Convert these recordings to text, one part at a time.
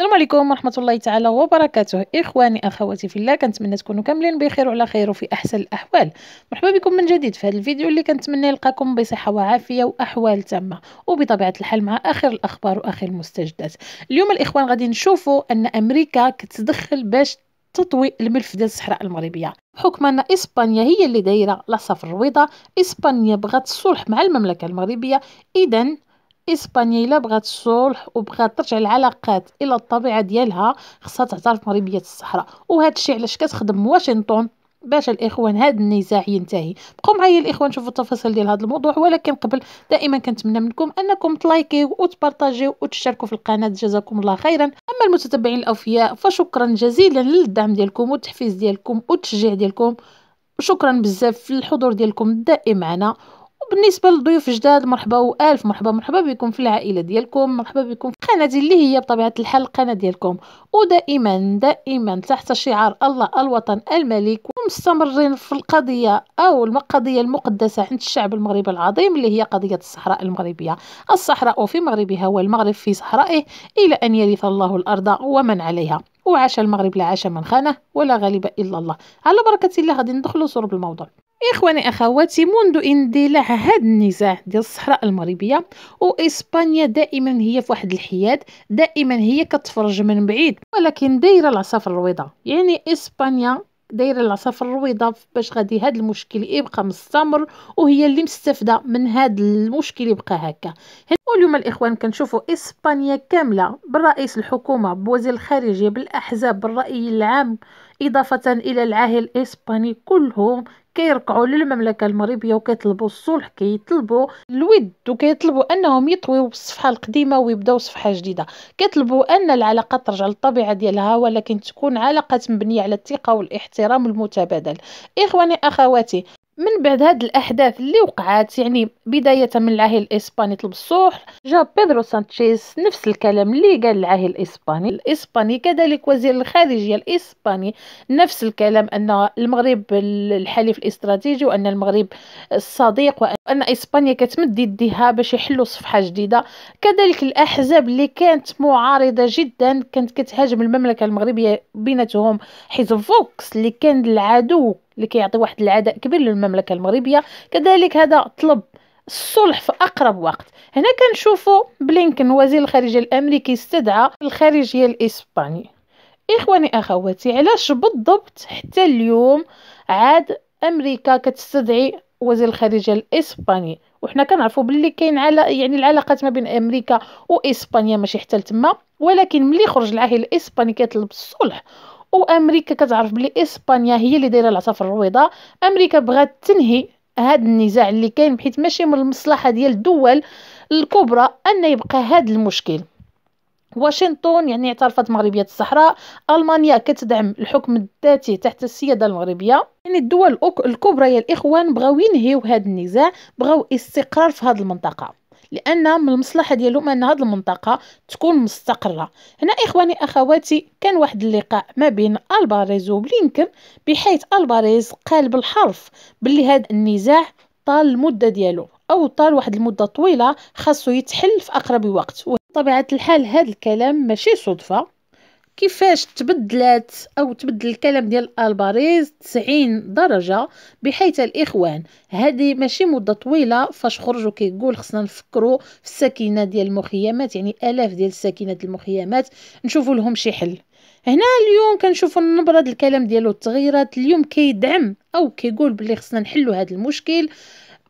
السلام عليكم ورحمه الله تعالى وبركاته اخواني اخواتي في الله كنتمنى تكونوا كاملين بخير وعلى خير وفي احسن الاحوال مرحبا بكم من جديد في هذا الفيديو اللي كنتمنى يلقاكم بصحه وعافيه واحوال تامه وبطبيعه الحال مع اخر الاخبار واخر المستجدات اليوم الاخوان غادي نشوفوا ان امريكا كتدخل باش تطوي الملف ديال الصحراء المغربيه حكم ان اسبانيا هي اللي دايره لاصه الرويضه اسبانيا بغات الصلح مع المملكه المغربيه اذا اسبانيا الا بغات الصلح وبغات ترجع العلاقات الى الطبيعه ديالها خصها تعترف مغربيه الصحراء وهذا الشيء علاش كتخدم واشنطن باش الاخوان هذا النزاع ينتهي بقوا معايا الاخوان شوفوا التفاصيل ديال هذا الموضوع ولكن قبل دائما كنتمنى منكم انكم تلايكيو وتبارطاجيو وتشتركوا في القناه جزاكم الله خيرا اما المتتبعين الاوفياء فشكرا جزيلا للدعم ديالكم والتحفيز ديالكم والتشجيع ديالكم شكرا بزاف للحضور ديالكم الدائم معنا وبالنسبه لضيوف جداد مرحبا والف مرحبا مرحبا بكم في العائله ديالكم مرحبا بكم في قناتي اللي هي بطبيعه الحال القناه ديالكم ودائما دائما تحت شعار الله الوطن الملك ومستمرين في القضيه او القضيه المقدسه عند الشعب المغربي العظيم اللي هي قضيه الصحراء المغربيه الصحراء في مغربها والمغرب في صحرائه الى ان يرث الله الارض ومن عليها وعاش المغرب لا عاش من خانه ولا غالب الا الله على بركه الله غادي ندخلوا صور بالموضوع إخواني أخواتي منذ اندلاع هذا النزاع ديال الصحراء المغربية وإسبانيا دائما هي في واحد الحياد دائما هي كتفرج من بعيد ولكن دايرة العصا في الرويضة يعني إسبانيا دايره العصا في الرويضه باش غادي هاد المشكل يبقى مستمر وهي اللي مستفده من هاد المشكل يبقى هكا اليوم الاخوان كنشوفوا اسبانيا كامله بالرئيس الحكومه بوزير الخارجيه بالاحزاب بالراي العام اضافه الى العاهل الاسباني كلهم كيرقعوا للمملكه المغربيه وكيطلبوا الصلح كيطلبوا الود وكيطلبوا انهم يطويوا بالصفحه القديمه ويبداو صفحه جديده كيطلبوا ان العلاقه ترجع للطبيعه ديالها ولكن تكون علاقه مبنيه على الثقه والاحترام المتبادل اخواني اخواتي من بعد هاد الاحداث اللي وقعات يعني بدايه من العاهل الاسباني طلب الصوح جا بيدرو سانتشيز نفس الكلام اللي قال العاهل الاسباني الاسباني كذلك وزير الخارجيه الاسباني نفس الكلام ان المغرب الحليف الاستراتيجي وان المغرب الصديق وان اسبانيا كتمد يديها باش يحلوا صفحه جديده كذلك الاحزاب اللي كانت معارضه جدا كانت كتهاجم المملكه المغربيه بيناتهم حزب فوكس اللي كان العدو اللي كيعطي واحد العداء كبير للمملكه المغربيه كذلك هذا طلب الصلح في اقرب وقت هنا كنشوفوا بلينكن وزير الخارجيه الامريكي استدعى الخارجيه الاسباني اخواني اخواتي علاش بالضبط حتى اليوم عاد امريكا كتستدعي وزير الخارجيه الاسباني وحنا كنعرفوا باللي كاين على يعني العلاقات ما بين امريكا واسبانيا ماشي حتى لتما ولكن ملي خرج العاهل الاسباني كيطلب الصلح وامريكا كتعرف بلي اسبانيا هي اللي دايره العصا في الرويضه امريكا بغات تنهي هذا النزاع اللي كاين بحيث ماشي من المصلحه ديال الدول الكبرى ان يبقى هذا المشكل واشنطن يعني اعترفت مغربية الصحراء ألمانيا كتدعم الحكم الذاتي تحت السيادة المغربية يعني الدول الكبرى يا الإخوان بغاو ينهيو هذا النزاع بغاو استقرار في هذه المنطقة لان من المصلحه ديالهم ان هذه المنطقه تكون مستقره هنا اخواني اخواتي كان واحد اللقاء ما بين الباريز وبلينكن بحيث الباريز قال بالحرف باللي هذا النزاع طال المده ديالو او طال واحد المده طويله خاصو يتحل في اقرب وقت وطبيعه الحال هذا الكلام ماشي صدفه كيفاش تبدلات او تبدل الكلام ديال الباريز 90 درجه بحيث الاخوان هذه ماشي مده طويله فاش خرجوا كيقول خصنا نفكروا في السكينه ديال المخيمات يعني الاف ديال ديال المخيمات نشوفوا لهم شي حل هنا اليوم كنشوفوا النبره ديال الكلام ديالو التغيرات اليوم كيدعم او كيقول بلي خصنا نحلوا هذا المشكل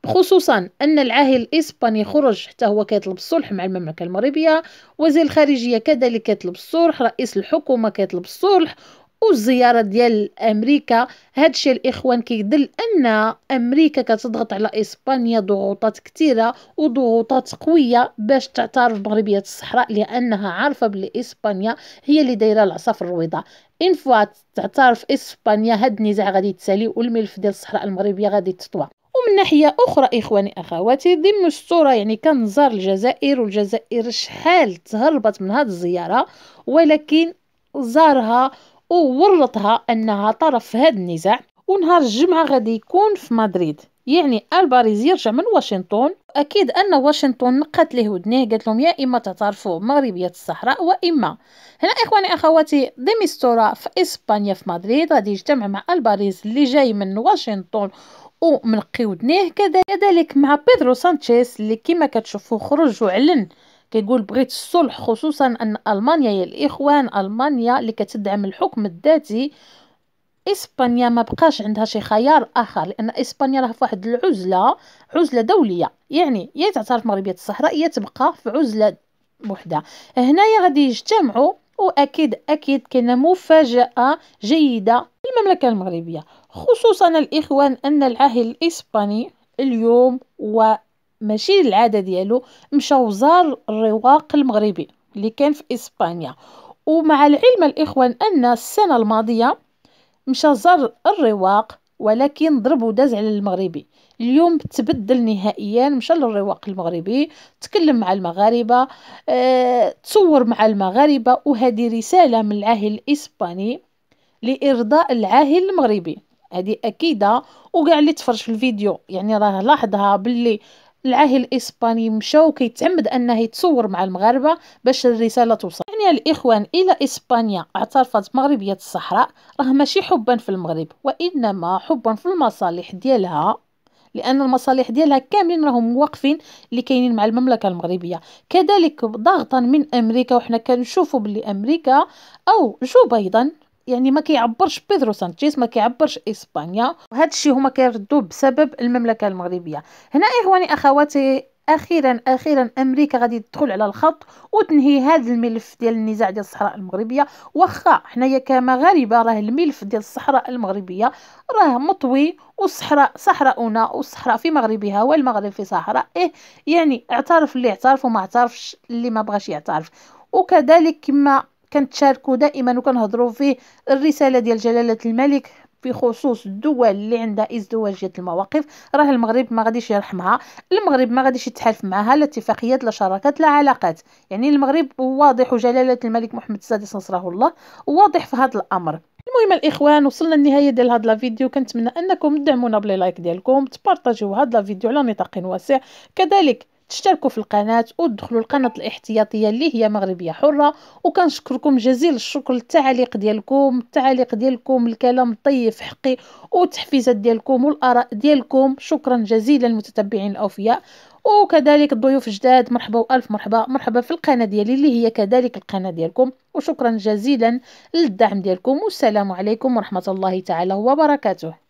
خصوصا أن العاهل الإسباني خرج حتى هو كيطلب الصلح مع المملكة المغربية وزير الخارجية كذلك كيطلب الصلح رئيس الحكومة كيطلب الصلح والزيارة ديال أمريكا هادشي الإخوان كيدل أن أمريكا كتضغط على إسبانيا ضغوطات كتيرة وضغوطات قوية باش تعترف بمغربية الصحراء لأنها عارفة بلي إسبانيا هي اللي دايرة العصا في الرويضة إن فوا تعترف إسبانيا هاد النزاع غادي يتسالي والملف ديال الصحراء المغربية غادي تطوى ومن ناحيه اخرى اخواني اخواتي ضمن الصوره يعني زار الجزائر والجزائر شحال تهربت من هذه الزياره ولكن زارها وورطها انها طرف في هذا النزاع ونهار الجمعه غادي يكون في مدريد يعني الباريز يرجع من واشنطن اكيد ان واشنطن نقت له ودنيه قالت لهم يا اما تعترفوا مغربيه الصحراء واما هنا اخواني اخواتي ديميستورا في اسبانيا في مدريد غادي يجتمع مع الباريز اللي جاي من واشنطن ومنقي ودنيه كذلك مع بيدرو سانشيز اللي كما كتشوفوا خرج وعلن كيقول بغيت الصلح خصوصا ان المانيا يا الاخوان المانيا اللي كتدعم الحكم الذاتي اسبانيا ما بقاش عندها شي خيار اخر لان اسبانيا راه في واحد العزله عزله دوليه يعني يا تعترف مغربيه الصحراء يا تبقى في عزله بوحدها هنايا غادي يجتمعوا واكيد اكيد كاينه مفاجاه جيده المملكة المغربية خصوصا الإخوان أن العاهل الإسباني اليوم وماشي العادة ديالو مشى وزار الرواق المغربي اللي كان في إسبانيا ومع العلم الإخوان أن السنة الماضية مشى زار الرواق ولكن ضرب وداز على المغربي اليوم تبدل نهائيا مشى للرواق المغربي تكلم مع المغاربه أه تصور مع المغاربه وهذه رساله من العاهل الاسباني لارضاء العاهل المغربي هذه اكيده وكاع اللي تفرج في الفيديو يعني راه لاحظها باللي العاهل الاسباني مشاو كيتعمد انه يتصور مع المغاربه باش الرساله توصل يعني الاخوان الى اسبانيا اعترفت مغربيه الصحراء راه ماشي حبا في المغرب وانما حبا في المصالح ديالها لان المصالح ديالها كاملين راهم واقفين اللي كاينين مع المملكه المغربيه كذلك ضغطا من امريكا وحنا كنشوفوا بلي امريكا او جو بايدن يعني ما كيعبرش بيدرو سانشيز ما كيعبرش اسبانيا وهذا الشيء هما كيردوا بسبب المملكه المغربيه هنا اخواني اخواتي اخيرا اخيرا امريكا غادي تدخل على الخط وتنهي هذا الملف ديال النزاع ديال الصحراء المغربيه واخا حنايا كمغاربه راه الملف ديال الصحراء المغربيه راه مطوي والصحراء صحراؤنا والصحراء في مغربها والمغرب في صحراء إيه يعني اعترف اللي اعترف وما اعترفش اللي ما بغاش يعترف وكذلك كما كنتشاركوا دائما وكنهضروا فيه الرساله ديال جلاله الملك بخصوص الدول اللي عندها ازدواجيه المواقف راه المغرب ما غاديش يرحمها المغرب ما غاديش يتحالف معها لا اتفاقيات لا شراكات لا علاقات يعني المغرب واضح وجلاله الملك محمد السادس نصره الله واضح في هذا الامر المهم الاخوان وصلنا للنهايه ديال هاد لا فيديو كنتمنى انكم تدعمونا بلي لايك ديالكم تبارطاجيو هاد لا فيديو على نطاق واسع كذلك تشتركوا في القناة وتدخلوا القناة الاحتياطية اللي هي مغربية حرة وكنشكركم جزيل الشكر التعليق ديالكم التعليق ديالكم الكلام الطيب حقي وتحفيزات ديالكم والآراء ديالكم شكرا جزيلا المتتبعين الأوفياء وكذلك الضيوف جداد مرحبا والف مرحبا مرحبا في القناه ديالي اللي هي كذلك القناه ديالكم وشكرا جزيلا للدعم ديالكم والسلام عليكم ورحمه الله تعالى وبركاته